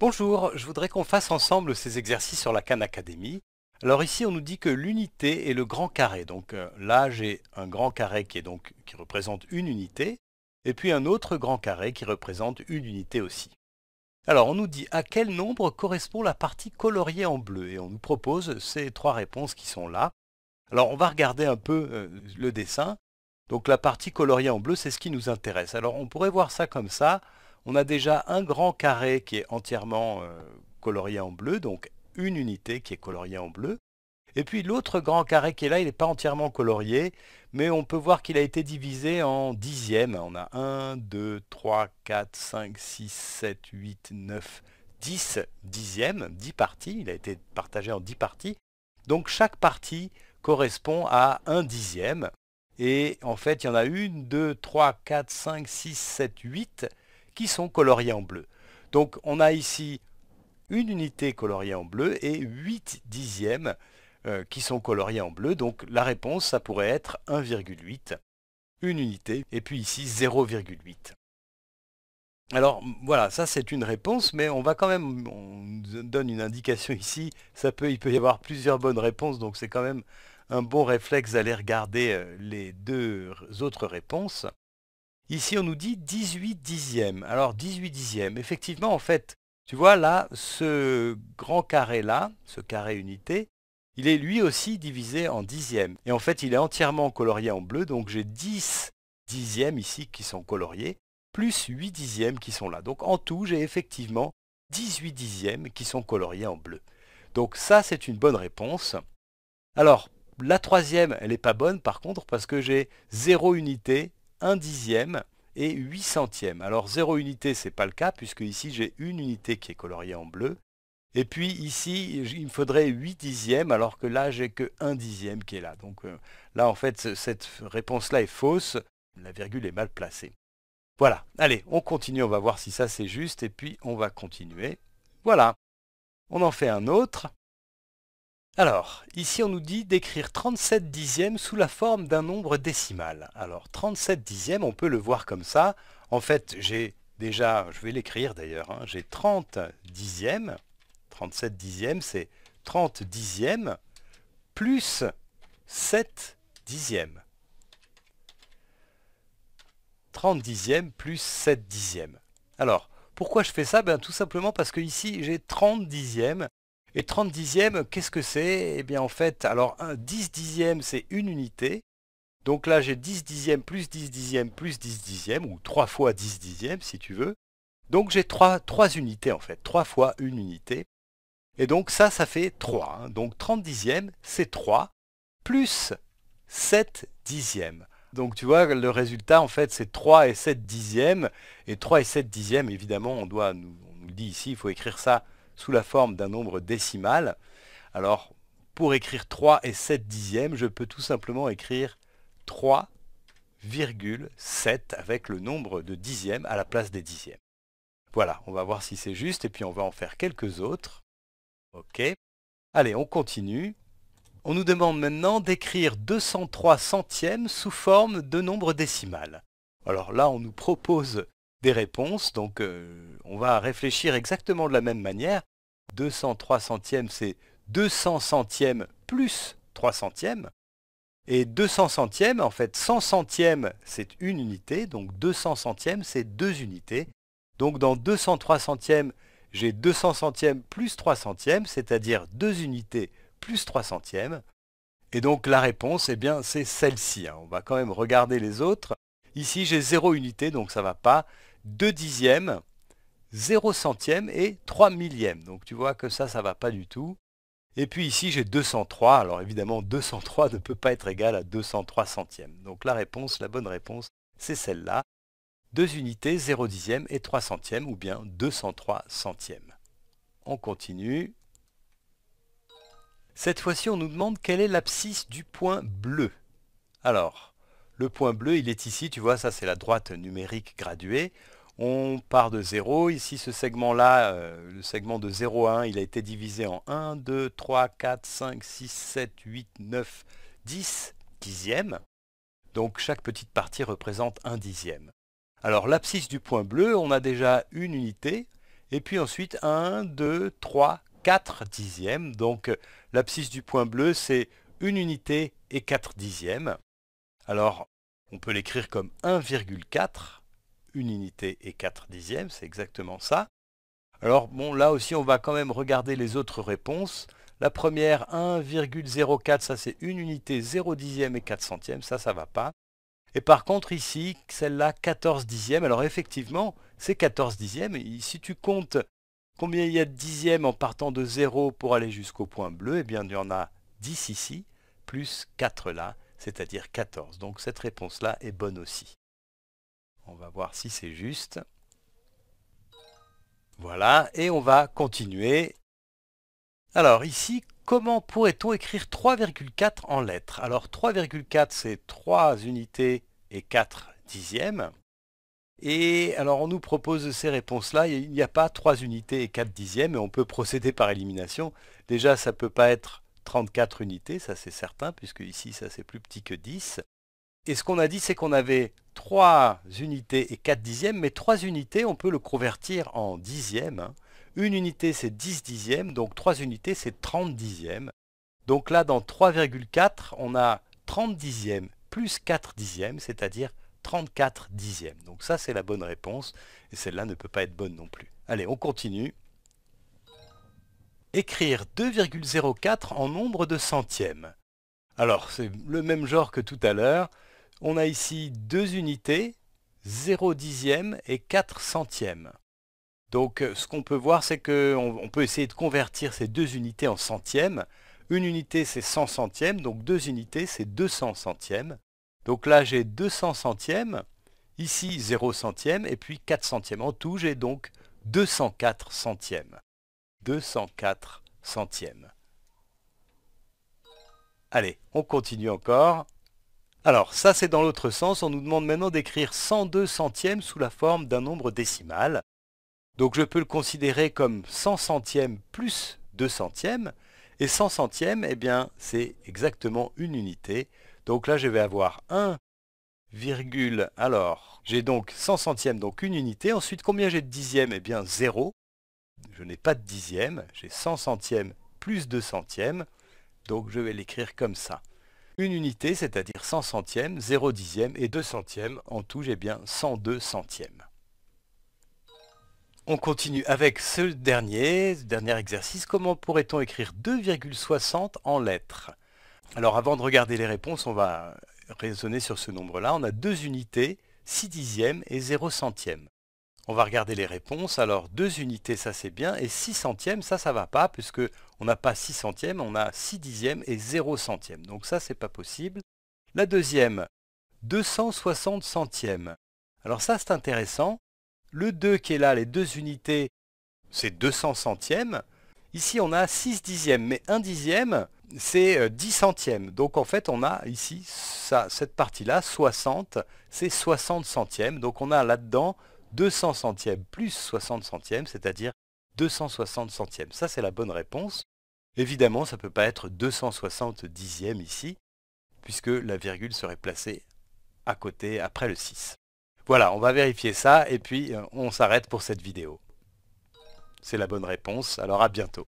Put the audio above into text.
Bonjour, je voudrais qu'on fasse ensemble ces exercices sur la Khan Academy. Alors ici, on nous dit que l'unité est le grand carré. Donc euh, là, j'ai un grand carré qui, est donc, qui représente une unité, et puis un autre grand carré qui représente une unité aussi. Alors on nous dit à quel nombre correspond la partie coloriée en bleu, et on nous propose ces trois réponses qui sont là. Alors on va regarder un peu euh, le dessin. Donc la partie coloriée en bleu, c'est ce qui nous intéresse. Alors on pourrait voir ça comme ça. On a déjà un grand carré qui est entièrement euh, colorié en bleu, donc une unité qui est coloriée en bleu. Et puis l'autre grand carré qui est là, il n'est pas entièrement colorié, mais on peut voir qu'il a été divisé en dixièmes. On a 1, 2, 3, 4, 5, 6, 7, 8, 9, 10 dixièmes, 10 parties. Il a été partagé en 10 parties. Donc chaque partie correspond à un dixième. Et en fait, il y en a une, 2, 3, 4, 5, 6, 7, 8 qui sont coloriés en bleu. Donc on a ici une unité coloriée en bleu et 8 dixièmes euh, qui sont coloriés en bleu. Donc la réponse, ça pourrait être 1,8, une unité, et puis ici 0,8. Alors voilà, ça c'est une réponse, mais on va quand même, on donne une indication ici, ça peut, il peut y avoir plusieurs bonnes réponses, donc c'est quand même un bon réflexe d'aller regarder euh, les deux autres réponses. Ici, on nous dit 18 dixièmes. Alors, 18 dixièmes, effectivement, en fait, tu vois, là, ce grand carré-là, ce carré unité, il est lui aussi divisé en dixièmes. Et en fait, il est entièrement colorié en bleu, donc j'ai 10 dixièmes ici qui sont coloriés, plus 8 dixièmes qui sont là. Donc en tout, j'ai effectivement 18 dixièmes qui sont coloriés en bleu. Donc ça, c'est une bonne réponse. Alors, la troisième, elle n'est pas bonne par contre, parce que j'ai 0 unité 1 dixième et 8 centièmes. Alors 0 unité, c'est pas le cas, puisque ici j'ai une unité qui est coloriée en bleu. Et puis ici, il me faudrait 8 dixièmes, alors que là, j'ai que 1 dixième qui est là. Donc euh, là, en fait, cette réponse-là est fausse. La virgule est mal placée. Voilà. Allez, on continue, on va voir si ça c'est juste, et puis on va continuer. Voilà. On en fait un autre. Alors, ici on nous dit d'écrire 37 dixièmes sous la forme d'un nombre décimal. Alors 37 dixièmes, on peut le voir comme ça. En fait, j'ai déjà, je vais l'écrire d'ailleurs, hein, j'ai 30 dixièmes. 37 dixièmes, c'est 30 dixièmes plus 7 dixièmes. 30 dixièmes plus 7 dixièmes. Alors, pourquoi je fais ça ben, Tout simplement parce qu'ici, j'ai 30 dixièmes et 30 dixièmes, qu'est-ce que c'est Eh bien en fait, alors 10 dixièmes c'est une unité. Donc là j'ai 10 dixièmes plus 10 dixièmes plus 10 dixièmes, ou 3 fois 10 dixièmes si tu veux. Donc j'ai 3, unités en fait, 3 fois une unité. Et donc ça, ça fait 3. Hein. Donc 30 dixièmes, c'est 3, plus 7 dixièmes. Donc tu vois, le résultat, en fait, c'est 3 et 7 dixièmes. Et 3 et 7 dixièmes, évidemment, on doit, nous, on nous dit ici, il faut écrire ça sous la forme d'un nombre décimal. Alors, pour écrire 3 et 7 dixièmes, je peux tout simplement écrire 3,7 avec le nombre de dixièmes à la place des dixièmes. Voilà, on va voir si c'est juste et puis on va en faire quelques autres. OK. Allez, on continue. On nous demande maintenant d'écrire 203 centièmes sous forme de nombre décimal. Alors là, on nous propose des réponses. Donc euh, on va réfléchir exactement de la même manière. 203 centièmes, c'est 200 centièmes plus 3 centièmes. Et 200 centièmes, en fait, 100 centièmes, c'est une unité. Donc 200 centièmes, c'est deux unités. Donc dans 203 centièmes, j'ai 200 centièmes plus 3 centièmes, c'est-à-dire deux unités plus 3 centièmes. Et donc la réponse, eh bien, c'est celle-ci. Hein. On va quand même regarder les autres. Ici, j'ai 0 unité, donc ça ne va pas. 2 dixièmes, 0 centièmes et 3 millièmes. Donc tu vois que ça, ça va pas du tout. Et puis ici, j'ai 203. Alors évidemment, 203 ne peut pas être égal à 203 centièmes. Donc la réponse, la bonne réponse, c'est celle-là. deux unités, 0 dixième et 3 centièmes, ou bien 203 centièmes. On continue. Cette fois-ci, on nous demande quelle est l'abscisse du point bleu. Alors, le point bleu, il est ici, tu vois, ça c'est la droite numérique graduée. On part de 0. Ici, ce segment-là, euh, le segment de 0 à 1, il a été divisé en 1, 2, 3, 4, 5, 6, 7, 8, 9, 10 dixièmes. Donc chaque petite partie représente un dixième. Alors l'abscisse du point bleu, on a déjà une unité, et puis ensuite 1, 2, 3, 4 dixièmes. Donc l'abscisse du point bleu, c'est une unité et 4 dixièmes. Alors on peut l'écrire comme 1,4 une unité et 4 dixièmes, c'est exactement ça. Alors bon, là aussi, on va quand même regarder les autres réponses. La première, 1,04, ça c'est une unité, 0 dixième et 4 centièmes, ça, ça va pas. Et par contre ici, celle-là, 14 dixièmes. Alors effectivement, c'est 14 dixièmes. si tu comptes combien il y a de dixièmes en partant de 0 pour aller jusqu'au point bleu, eh bien il y en a 10 ici, plus 4 là, c'est-à-dire 14. Donc cette réponse-là est bonne aussi. On va voir si c'est juste. Voilà, et on va continuer. Alors ici, comment pourrait-on écrire 3,4 en lettres Alors 3,4 c'est 3 unités et 4 dixièmes. Et alors on nous propose ces réponses-là, il n'y a pas 3 unités et 4 dixièmes, et on peut procéder par élimination. Déjà ça ne peut pas être 34 unités, ça c'est certain, puisque ici ça c'est plus petit que 10. Et ce qu'on a dit c'est qu'on avait 3 unités et 4 dixièmes, mais 3 unités, on peut le convertir en dixièmes. Hein. Une unité, c'est 10 dixièmes, donc 3 unités, c'est 30 dixièmes. Donc là, dans 3,4, on a 30 dixièmes plus 4 dixièmes, c'est-à-dire 34 dixièmes. Donc ça, c'est la bonne réponse, et celle-là ne peut pas être bonne non plus. Allez, on continue. Écrire 2,04 en nombre de centièmes. Alors, c'est le même genre que tout à l'heure, on a ici deux unités, 0 dixième et 4 centièmes. Donc euh, ce qu'on peut voir, c'est qu'on peut essayer de convertir ces deux unités en centièmes. Une unité, c'est 100 centièmes, donc deux unités, c'est 200 centièmes. Donc là, j'ai 200 centièmes, ici 0 centième, et puis 4 centièmes. En tout, j'ai donc 204 centièmes. 204 centièmes. Allez, on continue encore. Alors ça c'est dans l'autre sens, on nous demande maintenant d'écrire 102 centièmes sous la forme d'un nombre décimal. Donc je peux le considérer comme 100 centièmes plus 2 centièmes, et 100 centièmes, eh bien c'est exactement une unité. Donc là je vais avoir 1, alors j'ai donc 100 centièmes, donc une unité. Ensuite combien j'ai de dixièmes Eh bien 0. Je n'ai pas de dixièmes, j'ai 100 centièmes plus 2 centièmes, donc je vais l'écrire comme ça une unité, c'est-à-dire 100 centièmes, 0 dixième et 2 centièmes. En tout, j'ai eh bien 102 centièmes. On continue avec ce dernier, dernier exercice. Comment pourrait-on écrire 2,60 en lettres Alors avant de regarder les réponses, on va raisonner sur ce nombre-là. On a deux unités, 6 dixièmes et 0 centièmes. On va regarder les réponses. Alors, 2 unités, ça c'est bien. Et 6 centièmes, ça, ça va pas, puisque on n'a pas 6 centièmes, on a 6 dixièmes et 0 centièmes. Donc ça, c'est pas possible. La deuxième, 260 centièmes. Alors ça, c'est intéressant. Le 2 qui est là, les deux unités, c'est 200 centièmes. Ici, on a 6 dixièmes, mais 1 dixième, c'est 10 euh, centièmes. Donc en fait, on a ici, cette partie-là, 60, c'est 60 centièmes. Donc on a là-dedans 200 centièmes plus 60 centièmes, c'est-à-dire 260 centièmes. Ça, c'est la bonne réponse. Évidemment, ça ne peut pas être 260 dixièmes ici, puisque la virgule serait placée à côté après le 6. Voilà, on va vérifier ça et puis euh, on s'arrête pour cette vidéo. C'est la bonne réponse, alors à bientôt.